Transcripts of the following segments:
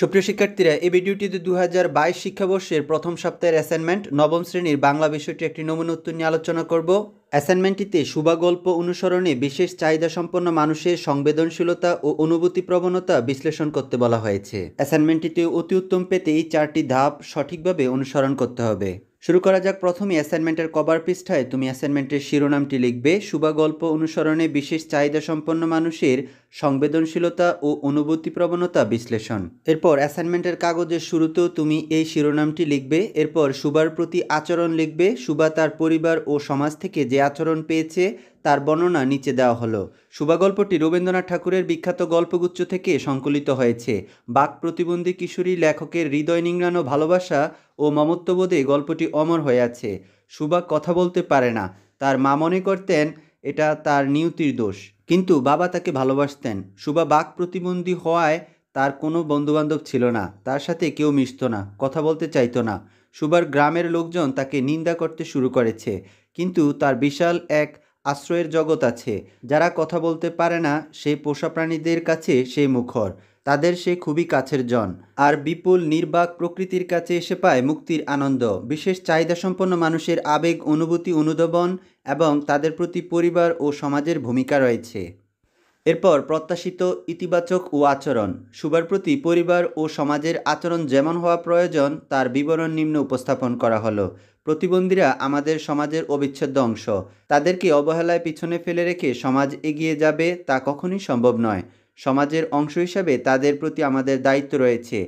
সুপ্রিয় শিক্ষার্থীরা এই ভিডিওটিতে দু হাজার বাইশ শিক্ষাবর্ষের প্রথম সপ্তাহের অ্যাসাইনমেন্ট নবম শ্রেণীর বাংলা বিষয়টি একটি নমুন উত্তর নিয়ে আলোচনা করব অ্যাসাইনমেন্টটিতে শুভা গল্প অনুসরণে বিশেষ চাহিদা সম্পন্ন মানুষের সংবেদনশীলতা ও অনুভূতি প্রবণতা বিশ্লেষণ করতে বলা হয়েছে অ্যাসাইনমেন্টটিতে অতি উত্তম পেতে এই চারটি ধাপ সঠিকভাবে অনুসরণ করতে হবে শুরু করা যাক প্রথমে অ্যাসাইনমেন্টের কভার পৃষ্ঠায় তুমি অ্যাসাইনমেন্টের শিরোনামটি লিখবে শুভা গল্প অনুসরণে বিশেষ চাহিদা সম্পন্ন মানুষের সংবেদনশীলতা ও অনুভূতি প্রবণতা বিশ্লেষণ এরপর অ্যাসাইনমেন্টের কাগজের শুরুতেও তুমি এই শিরোনামটি লিখবে এরপর সুবার প্রতি আচরণ লিখবে সুবা তার পরিবার ও সমাজ থেকে যে আচরণ পেয়েছে তার বর্ণনা নিচে দেওয়া হলো শুভা গল্পটি রবীন্দ্রনাথ ঠাকুরের বিখ্যাত গল্পগুচ্ছ থেকে সংকলিত হয়েছে বাক প্রতিবন্ধী কিশোরী লেখকের হৃদয় নিংড়ানো ভালোবাসা ও মমত্ববোধে গল্পটি অমর হয়ে আছে সুবা কথা বলতে পারে না তার মা মনে করতেন এটা তার নিয়তির দোষ কিন্তু বাবা তাকে ভালোবাসতেন সুবা বাক প্রতিবন্ধী হওয়ায় তার কোনো বন্ধুবান্ধব ছিল না তার সাথে কেউ মিশত না কথা বলতে চাইতো না সুবার গ্রামের লোকজন তাকে নিন্দা করতে শুরু করেছে কিন্তু তার বিশাল এক আশ্রয়ের জগৎ আছে যারা কথা বলতে পারে না সেই পোষা প্রাণীদের কাছে সে মুখর তাদের সে খুবই কাছের জন আর বিপুল নির্বাক প্রকৃতির কাছে এসে পায় মুক্তির আনন্দ বিশেষ চাহিদা সম্পন্ন মানুষের আবেগ অনুভূতি অনুধাবন এবং তাদের প্রতি পরিবার ও সমাজের ভূমিকা রয়েছে এরপর প্রত্যাশিত ইতিবাচক ও আচরণ সুবার প্রতি পরিবার ও সমাজের আচরণ যেমন হওয়া প্রয়োজন তার বিবরণ নিম্ন উপস্থাপন করা হলো প্রতিবন্ধীরা আমাদের সমাজের অবিচ্ছেদ্য অংশ তাদেরকে অবহেলায় পিছনে ফেলে রেখে সমাজ এগিয়ে যাবে তা কখনই সম্ভব নয় সমাজের অংশ হিসাবে তাদের প্রতি আমাদের দায়িত্ব রয়েছে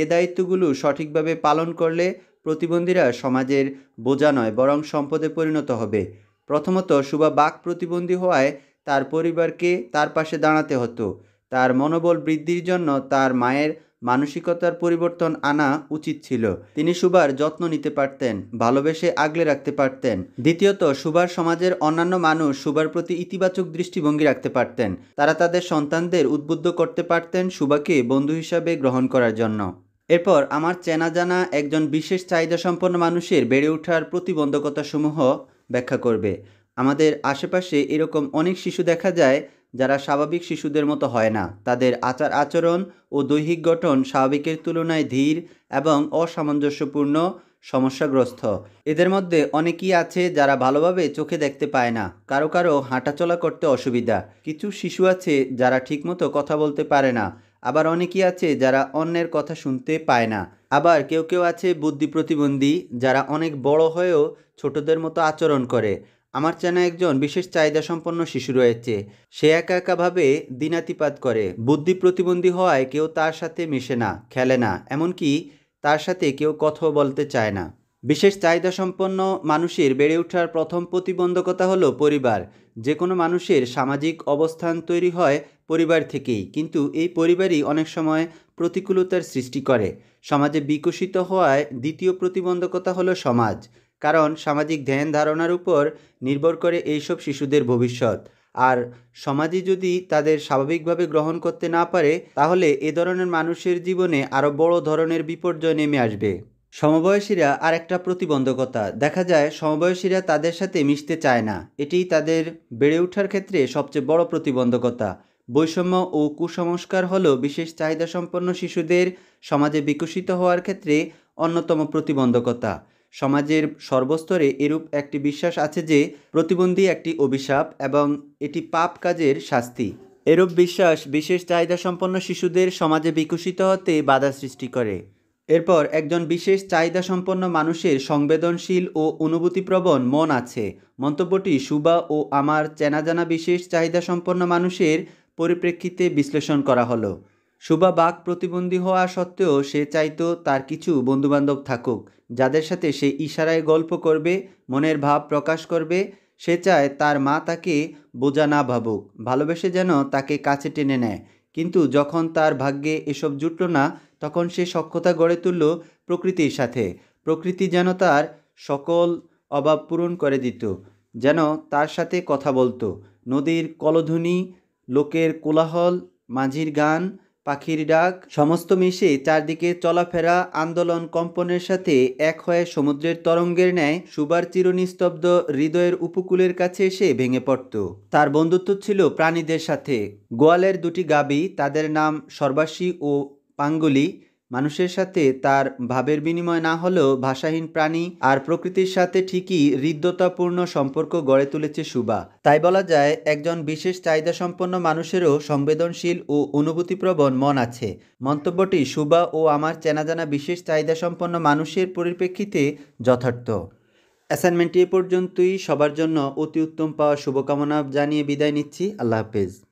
এ দায়িত্বগুলো সঠিকভাবে পালন করলে প্রতিবন্ধীরা সমাজের বোঝা নয় বরং সম্পদে পরিণত হবে প্রথমত শুভা বাক প্রতিবন্ধী হওয়ায় তার পরিবারকে তার পাশে দাঁড়াতে হতো তার মনোবল বৃদ্ধির জন্য তার মায়ের মানসিকতার পরিবর্তন আনা উচিত ছিল তিনি সুবার যত্ন নিতে পারতেন ভালোবেসে আগলে রাখতে পারতেন দ্বিতীয়ত সুবার সমাজের অন্যান্য মানুষ সুবার প্রতি ইতিবাচক দৃষ্টিভঙ্গি রাখতে পারতেন তারা তাদের সন্তানদের উদ্বুদ্ধ করতে পারতেন সুবাকে বন্ধু হিসাবে গ্রহণ করার জন্য এরপর আমার চেনা জানা একজন বিশেষ চাহিদা সম্পন্ন মানুষের বেড়ে ওঠার প্রতিবন্ধকতাসমূহ ব্যাখ্যা করবে আমাদের আশেপাশে এরকম অনেক শিশু দেখা যায় যারা স্বাভাবিক শিশুদের মতো হয় না তাদের আচার আচরণ ও দৈহিক গঠন স্বাভাবিকের তুলনায় ধীর এবং অসামঞ্জস্যপূর্ণ সমস্যাগ্রস্ত এদের মধ্যে অনেকেই আছে যারা ভালোভাবে চোখে দেখতে পায় না কারো কারো হাঁটাচলা করতে অসুবিধা কিছু শিশু আছে যারা ঠিকমতো কথা বলতে পারে না আবার অনেকেই আছে যারা অন্যের কথা শুনতে পায় না আবার কেউ কেউ আছে বুদ্ধি প্রতিবন্ধী যারা অনেক বড় হয়েও ছোটদের মতো আচরণ করে আমার চেনা একজন বিশেষ চাহিদা সম্পন্ন শিশু রয়েছে সে একা একাভাবে দিনাতিপাত করে বুদ্ধি প্রতিবন্ধী হওয়ায় কেউ তার সাথে মিশে না খেলে না এমনকি তার সাথে কেউ কথা বলতে চায় না বিশেষ চাহিদা সম্পন্ন মানুষের বেড়ে ওঠার প্রথম প্রতিবন্ধকতা হলো পরিবার যে কোনো মানুষের সামাজিক অবস্থান তৈরি হয় পরিবার থেকেই কিন্তু এই পরিবারই অনেক সময় প্রতিকূলতার সৃষ্টি করে সমাজে বিকশিত হওয়ায় দ্বিতীয় প্রতিবন্ধকতা হলো সমাজ কারণ সামাজিক ধ্যান ধারণার উপর নির্ভর করে এইসব শিশুদের ভবিষ্যৎ আর সমাজে যদি তাদের স্বাভাবিকভাবে গ্রহণ করতে না পারে তাহলে এ ধরনের মানুষের জীবনে আরও বড় ধরনের বিপর্যয় নেমে আসবে সমবয়সীরা আর একটা প্রতিবন্ধকতা দেখা যায় সমবয়সীরা তাদের সাথে মিশতে চায় না এটি তাদের বেড়ে ওঠার ক্ষেত্রে সবচেয়ে বড় প্রতিবন্ধকতা বৈষম্য ও কুসংস্কার হল বিশেষ চাহিদা সম্পন্ন শিশুদের সমাজে বিকশিত হওয়ার ক্ষেত্রে অন্যতম প্রতিবন্ধকতা সমাজের সর্বস্তরে এরূপ একটি বিশ্বাস আছে যে প্রতিবন্ধী একটি অভিশাপ এবং এটি পাপ কাজের শাস্তি এরূপ বিশ্বাস বিশেষ চাহিদা সম্পন্ন শিশুদের সমাজে বিকশিত হতে বাধা সৃষ্টি করে এরপর একজন বিশেষ চাহিদা সম্পন্ন মানুষের সংবেদনশীল ও অনুভূতিপ্রবণ মন আছে মন্তব্যটি সুবা ও আমার চেনা জানা বিশেষ চাহিদা সম্পন্ন মানুষের পরিপ্রেক্ষিতে বিশ্লেষণ করা হলো সুবা বাক প্রতিবন্ধী হওয়া সত্ত্বেও সে চাইতো তার কিছু বন্ধুবান্ধব থাকুক যাদের সাথে সে ইশারায় গল্প করবে মনের ভাব প্রকাশ করবে সে চায় তার মা তাকে বোঝা না ভাবুক ভালোবেসে যেন তাকে কাছে টেনে নেয় কিন্তু যখন তার ভাগ্যে এসব জুটল না তখন সে সক্ষতা গড়ে তুলল প্রকৃতির সাথে প্রকৃতি যেন তার সকল অভাব পূরণ করে দিত যেন তার সাথে কথা বলতো নদীর কলধ্বনি লোকের কোলাহল মাঝির গান পাখির ডাক সমস্ত মিশে চারদিকে চলাফেরা আন্দোলন কম্পনের সাথে এক হয়ে সমুদ্রের তরঙ্গের ন্যায় সুবার চিরনিস্তব্ধ হৃদয়ের উপকূলের কাছে এসে ভেঙে পড়ত তার বন্ধুত্ব ছিল প্রাণীদের সাথে গোয়ালের দুটি গাবি তাদের নাম সর্বাসী ও পাঙ্গুলি মানুষের সাথে তার ভাবের বিনিময় না হলেও ভাষাহীন প্রাণী আর প্রকৃতির সাথে ঠিকই হৃদ্যতাপূর্ণ সম্পর্ক গড়ে তুলেছে সুবা তাই বলা যায় একজন বিশেষ চাহিদা সম্পন্ন মানুষেরও সংবেদনশীল ও অনুভূতিপ্রবণ মন আছে মন্তব্যটি সুবা ও আমার চেনাজানা বিশেষ চাহিদা সম্পন্ন মানুষের পরিপ্রেক্ষিতে যথার্থ অ্যাসাইনমেন্টটি এ পর্যন্তই সবার জন্য অতি উত্তম পাওয়া শুভকামনা জানিয়ে বিদায় নিচ্ছি আল্লাহ হাফেজ